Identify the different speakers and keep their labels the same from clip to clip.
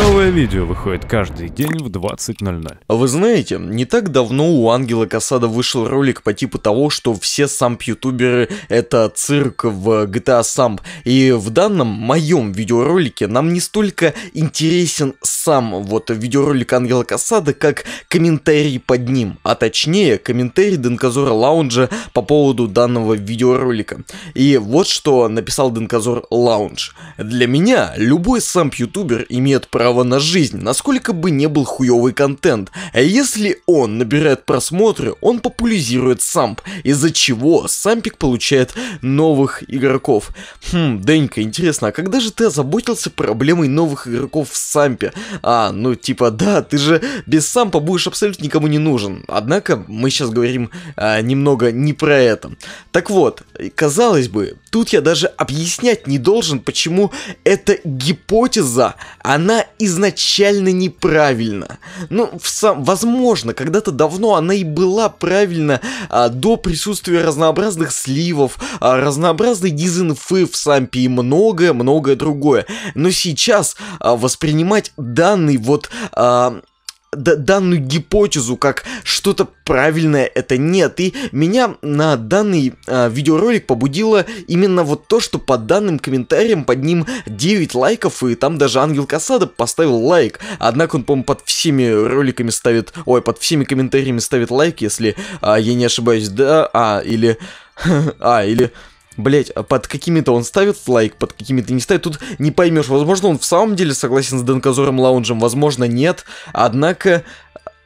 Speaker 1: no Новое видео выходит каждый день в 20.00. Вы знаете, не так давно у Ангела Касада вышел ролик по типу того, что все самп-ютуберы это цирк в GTA Samp. А И в данном моем видеоролике нам не столько интересен сам вот видеоролик Ангела Касада, как комментарий под ним, а точнее комментарий Денказора Лаунжа по поводу данного видеоролика. И вот что написал Денказор Лаунж. Для меня любой самп-ютубер имеет право на на жизнь, насколько бы не был хуёвый контент. А если он набирает просмотры, он популяризирует самп, из-за чего сампик получает новых игроков. Хм, Денька, интересно, а когда же ты озаботился проблемой новых игроков в сампе? А, ну типа да, ты же без сампа будешь абсолютно никому не нужен. Однако мы сейчас говорим а, немного не про это. Так вот, казалось бы, Тут я даже объяснять не должен, почему эта гипотеза, она изначально неправильна. Ну, в сам, возможно, когда-то давно она и была правильна а, до присутствия разнообразных сливов, а, разнообразной дизинфы в сампе и многое-многое другое. Но сейчас а, воспринимать данный вот... А, данную гипотезу как что-то правильное это нет. И меня на данный э, видеоролик побудило именно вот то, что под данным комментарием под ним 9 лайков, и там даже Ангел Касада поставил лайк. Однако он, по-моему, под всеми роликами ставит, ой, под всеми комментариями ставит лайк, если э, я не ошибаюсь, да, а, или... А, или блять, а под какими-то он ставит лайк, под какими-то не ставит, тут не поймешь. Возможно, он в самом деле согласен с Денказором Лаунжем, возможно, нет. Однако,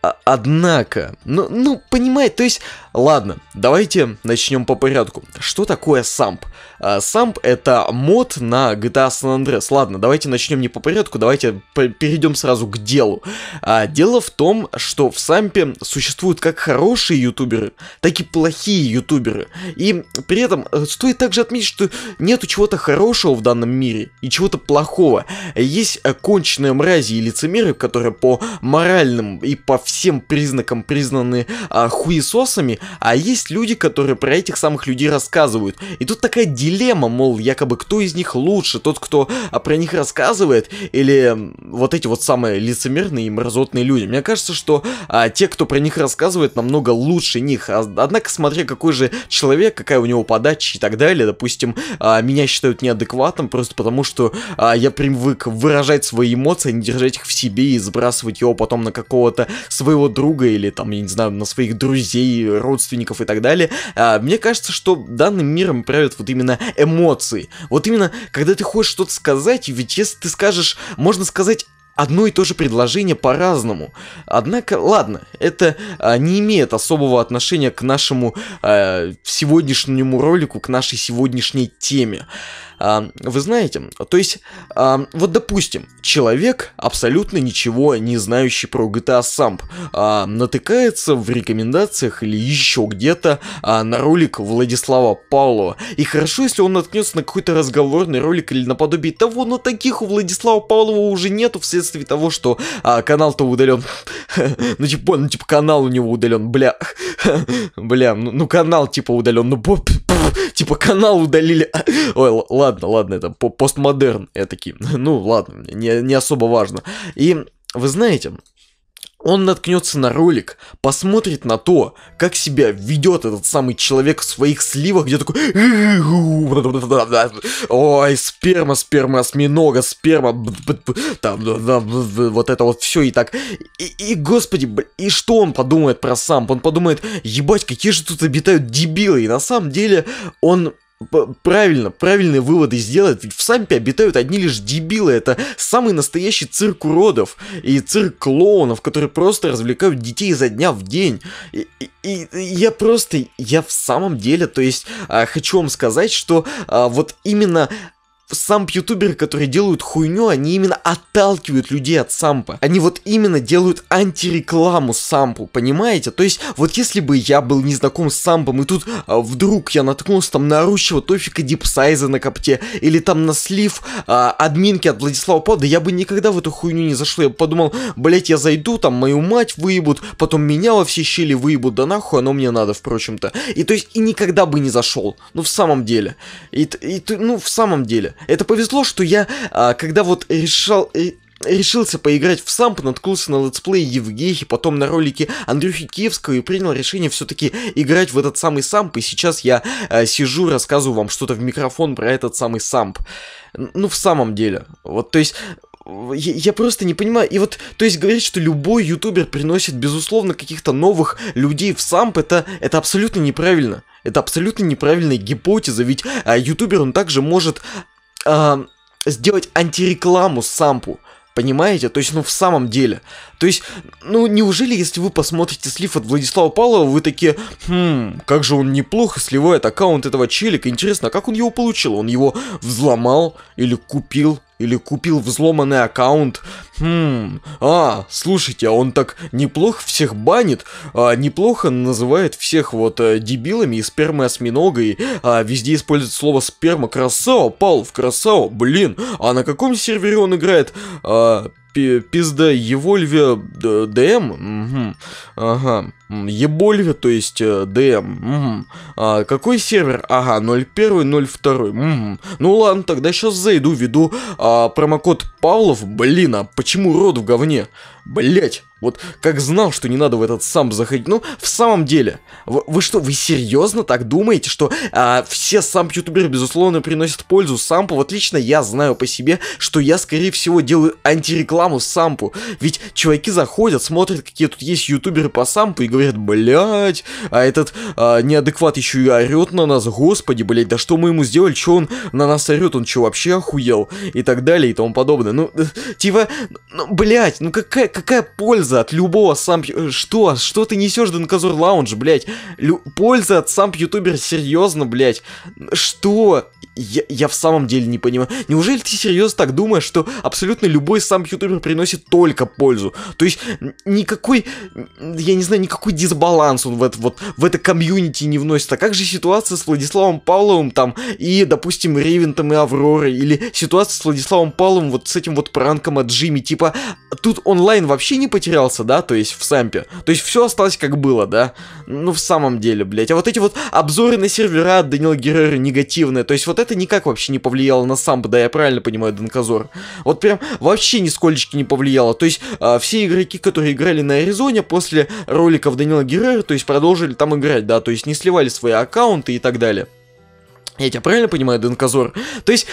Speaker 1: а, однако, ну, ну, понимаете, то есть, ладно, давайте начнем по порядку. Что такое самп? А, самп это мод на GTA San Andreas. Ладно, давайте начнем не по порядку, давайте перейдем сразу к делу. А, дело в том, что в сампе существуют как хорошие ютуберы, так и плохие ютуберы. И при этом э, стоит также отметить, что нету чего-то хорошего в данном мире и чего-то плохого. Есть э, конченые мрази и лицемеры, которые по моральным и по всем всем признакам признаны а, хуесосами, а есть люди, которые про этих самых людей рассказывают. И тут такая дилемма, мол, якобы кто из них лучше, тот, кто а, про них рассказывает, или вот эти вот самые лицемерные и мразотные люди. Мне кажется, что а, те, кто про них рассказывает, намного лучше них. А, однако, смотря какой же человек, какая у него подача и так далее, допустим, а, меня считают неадекватным просто потому, что а, я привык выражать свои эмоции, а не держать их в себе и сбрасывать его потом на какого-то своего своего друга или там, я не знаю, на своих друзей, родственников и так далее. А, мне кажется, что данным миром правят вот именно эмоции. Вот именно, когда ты хочешь что-то сказать, ведь если ты скажешь, можно сказать одно и то же предложение по-разному. Однако, ладно, это а, не имеет особого отношения к нашему а, сегодняшнему ролику, к нашей сегодняшней теме. А, вы знаете, то есть, а, вот допустим, человек, абсолютно ничего не знающий про GTA Samp, а, натыкается в рекомендациях или еще где-то а, на ролик Владислава Павлова. И хорошо, если он наткнется на какой-то разговорный ролик или наподобие того, но таких у Владислава Павлова уже нету, в связи вследствие того, что а, канал-то удален. ну, типа, ну, типа, канал у него удален, бля. бля, ну, ну, канал, типа, удален. Ну, боб, типа, канал удалили. Ой, ладно, ладно, это постмодерн. Я такие, ну, ладно, не особо важно. И, вы знаете, он наткнется на ролик, посмотрит на то, как себя ведет этот самый человек в своих сливах, где такой... Ой, сперма, сперма, осьминога, сперма... Там, вот это вот все и так. И, и господи, и что он подумает про сам, Он подумает, ебать, какие же тут обитают дебилы. И на самом деле он правильно, правильные выводы сделать. Ведь в Сампе обитают одни лишь дебилы. Это самый настоящий цирк уродов и цирк клоунов, которые просто развлекают детей изо дня в день. И, и, и я просто, я в самом деле, то есть, а, хочу вам сказать, что а, вот именно самп ютуберы, которые делают хуйню, они именно отталкивают людей от сампа. Они вот именно делают антирекламу сампу, понимаете? То есть, вот если бы я был не знаком с сампом, и тут а, вдруг я наткнулся там на орущего Тофика Дипсайза на копте, или там на слив а, админки от Владислава Пода, я бы никогда в эту хуйню не зашел. Я подумал, блять, я зайду, там мою мать выебут, потом меня во все щели выебут, да нахуй оно мне надо, впрочем-то. И то есть, и никогда бы не зашел. Ну, в самом деле. И, и ну, в самом деле. Это повезло, что я, а, когда вот решал, э, решился поиграть в самп, наткнулся на летсплей Евгехи, потом на ролике Андрюхи Киевского и принял решение все-таки играть в этот самый самп, и сейчас я э, сижу, рассказываю вам что-то в микрофон про этот самый самп. Ну, в самом деле. Вот, то есть... Я, я просто не понимаю, и вот, то есть говорить, что любой ютубер приносит, безусловно, каких-то новых людей в самп, это, это абсолютно неправильно. Это абсолютно неправильная гипотеза, ведь а, ютубер, он также может э, сделать антирекламу сампу. Понимаете? То есть, ну, в самом деле. То есть, ну, неужели, если вы посмотрите слив от Владислава Павлова, вы такие, хм, как же он неплохо сливает аккаунт этого челика, интересно, а как он его получил? Он его взломал или купил? Или купил взломанный аккаунт. Хм, а, слушайте, а он так неплохо всех банит, а, неплохо называет всех вот а, дебилами и спермой осьминога, и а, везде использует слово сперма. Красава, Павлов, красава, блин. А на каком сервере он играет? А, пизда, Евольвия ДМ? Угу, ага. Ебольве, то есть э, ДМ. Угу. А, какой сервер? Ага, 01, 02. Угу. Ну ладно, тогда сейчас зайду, введу а, промокод Павлов. Блин, а почему рот в говне? Блять, вот как знал, что не надо в этот сам заходить. Ну, в самом деле, вы, вы что, вы серьезно так думаете, что а, все самп-ютуберы, безусловно, приносят пользу сампу? Вот лично я знаю по себе, что я, скорее всего, делаю антирекламу сампу. Ведь чуваки заходят, смотрят, какие тут есть ютуберы по сампу и говорят, блядь, а этот а, неадекват еще и орет на нас, господи, блядь, да что мы ему сделали, что он на нас орет, он что, вообще охуел? И так далее, и тому подобное. Ну, э, типа, ну, блядь, ну какая, какая польза от любого сам... Э, что? Что ты несешь, до Донказур Лаунж, блядь? Лю... Польза от сам ютубер, серьезно, блядь? Что? Я, я в самом деле не понимаю. Неужели ты серьезно так думаешь, что абсолютно любой сам ютубер приносит только пользу? То есть, никакой, я не знаю, никакой какой дисбаланс он в это вот в это комьюнити не вносит. А как же ситуация с Владиславом Павловым там и, допустим, Ривентом и Авророй? Или ситуация с Владиславом Павловым вот с этим вот пранком от Джимми? Типа, тут онлайн вообще не потерялся, да? То есть в Сампе. То есть все осталось как было, да? Ну, в самом деле, блять А вот эти вот обзоры на сервера от Данила Герера негативные. То есть вот это никак вообще не повлияло на Самп, да? Я правильно понимаю, Донкозор? Вот прям вообще нисколечки не повлияло. То есть э, все игроки, которые играли на Аризоне после роликов аккаунтов Данила Геррера, то есть продолжили там играть, да, то есть не сливали свои аккаунты и так далее. Я тебя правильно понимаю, Дэнкозор? То есть,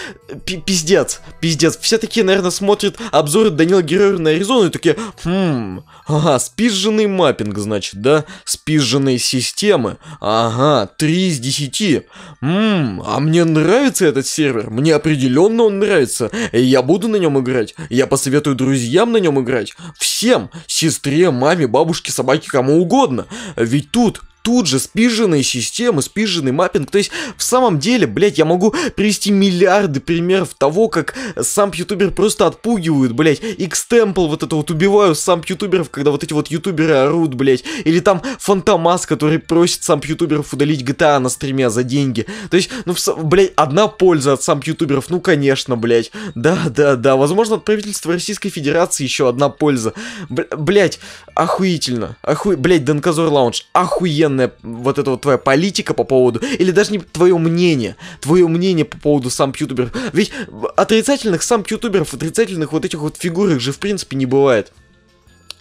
Speaker 1: пиздец, пиздец. Все такие, наверное, смотрят обзоры Данила Героя на Аризону и такие, хм, ага, спизженный маппинг, значит, да? Спизженные системы, ага, 3 из 10. Ммм, а мне нравится этот сервер, мне определенно он нравится. Я буду на нем играть, я посоветую друзьям на нем играть. Всем, сестре, маме, бабушке, собаке, кому угодно. Ведь тут тут же спиженные системы, спиженный маппинг. То есть, в самом деле, блядь, я могу привести миллиарды примеров того, как сам ютубер просто отпугивают, блядь. X-Temple вот это вот убиваю сам ютуберов, когда вот эти вот ютуберы орут, блядь. Или там Фантомас, который просит сам ютуберов удалить GTA на стриме за деньги. То есть, ну, в, блядь, одна польза от сам ютуберов, ну, конечно, блядь. Да, да, да. Возможно, от правительства Российской Федерации еще одна польза. блядь, охуительно. Оху... Блядь, Донказор Лаунж, охуенно постоянная вот эта вот твоя политика по поводу, или даже не твое мнение, твое мнение по поводу сам ютуберов Ведь отрицательных сам ютуберов отрицательных вот этих вот фигурок же в принципе не бывает.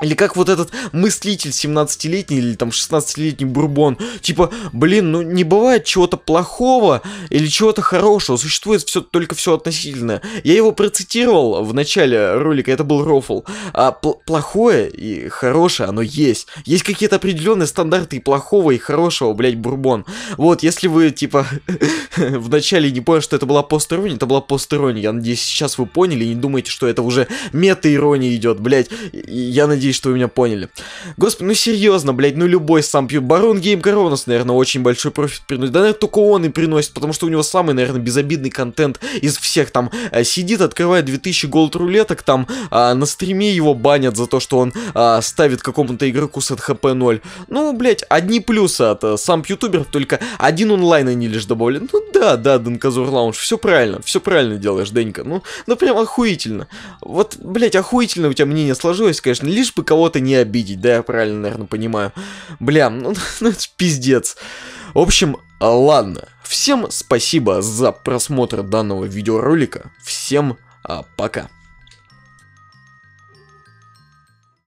Speaker 1: Или как вот этот мыслитель 17-летний или там 16-летний бурбон. Типа, блин, ну не бывает чего-то плохого или чего-то хорошего. Существует все, только все относительное. Я его процитировал в начале ролика, это был Рофл. А плохое и хорошее, оно есть. Есть какие-то определенные стандарты и плохого, и хорошего, блядь, бурбон. Вот, если вы, типа, в начале не поняли, что это была постерония, это была постерония. Я надеюсь, сейчас вы поняли и не думаете, что это уже мета-ирония идет, блядь. Я надеюсь, надеюсь, что вы меня поняли. Господи, ну серьезно, блядь, ну любой сам пьет. Барон Гейм Коронос, наверное, очень большой профит приносит. Да, наверное, только он и приносит, потому что у него самый, наверное, безобидный контент из всех. Там э, сидит, открывает 2000 голд рулеток, там э, на стриме его банят за то, что он э, ставит какому-то игроку с хп 0. Ну, блядь, одни плюсы от э, сам ютуберов, только один онлайн они лишь добавили. Ну да, да, Дэнказур Лаунж, все правильно, все правильно делаешь, Денька. Ну, ну прям охуительно. Вот, блядь, охуительно у тебя мнение сложилось, конечно, лишь бы чтобы кого-то не обидеть, да, я правильно, наверное, понимаю. Бля, ну, ну это пиздец. В общем, ладно. Всем спасибо за просмотр данного видеоролика. Всем а, пока.